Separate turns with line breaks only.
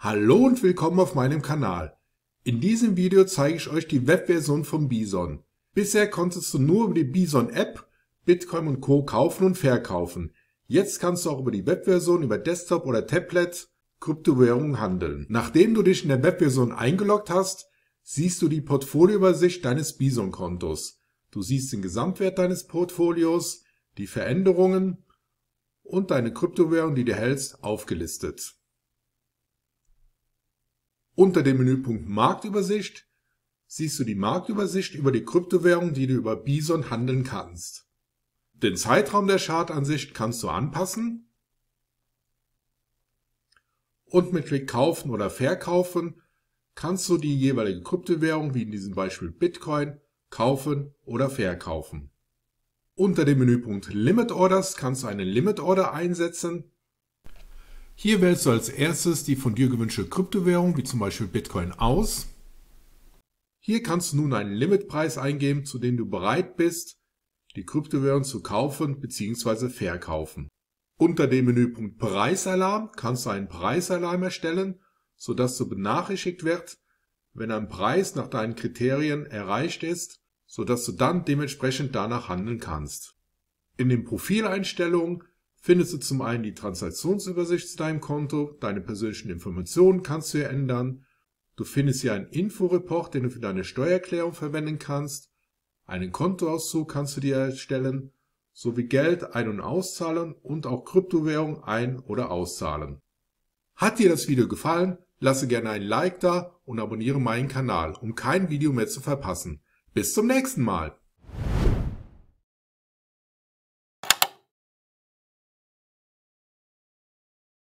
Hallo und willkommen auf meinem Kanal. In diesem Video zeige ich euch die Webversion von Bison. Bisher konntest du nur über die Bison App Bitcoin und Co. kaufen und verkaufen. Jetzt kannst du auch über die Webversion über Desktop oder Tablet Kryptowährungen handeln. Nachdem du dich in der Webversion eingeloggt hast, siehst du die Portfolioübersicht deines Bison-Kontos. Du siehst den Gesamtwert deines Portfolios, die Veränderungen und deine Kryptowährung, die du hältst, aufgelistet. Unter dem Menüpunkt Marktübersicht siehst du die Marktübersicht über die Kryptowährung, die du über Bison handeln kannst. Den Zeitraum der Chartansicht kannst du anpassen und mit Klick kaufen oder verkaufen kannst du die jeweilige Kryptowährung, wie in diesem Beispiel Bitcoin, kaufen oder verkaufen. Unter dem Menüpunkt Limit Orders kannst du eine Limit Order einsetzen, hier wählst du als erstes die von dir gewünschte Kryptowährung, wie zum Beispiel Bitcoin, aus. Hier kannst du nun einen Limitpreis eingeben, zu dem du bereit bist, die Kryptowährung zu kaufen bzw. verkaufen. Unter dem Menüpunkt Preisalarm kannst du einen Preisalarm erstellen, sodass du benachrichtigt wird, wenn ein Preis nach deinen Kriterien erreicht ist, sodass du dann dementsprechend danach handeln kannst. In den Profileinstellungen findest du zum einen die Transaktionsübersicht zu deinem Konto, deine persönlichen Informationen kannst du hier ändern, du findest hier einen Inforeport, den du für deine Steuererklärung verwenden kannst, einen Kontoauszug kannst du dir erstellen, sowie Geld ein- und auszahlen und auch Kryptowährung ein- oder auszahlen. Hat dir das Video gefallen? Lasse gerne ein Like da und abonniere meinen Kanal, um kein Video mehr zu verpassen. Bis zum nächsten Mal!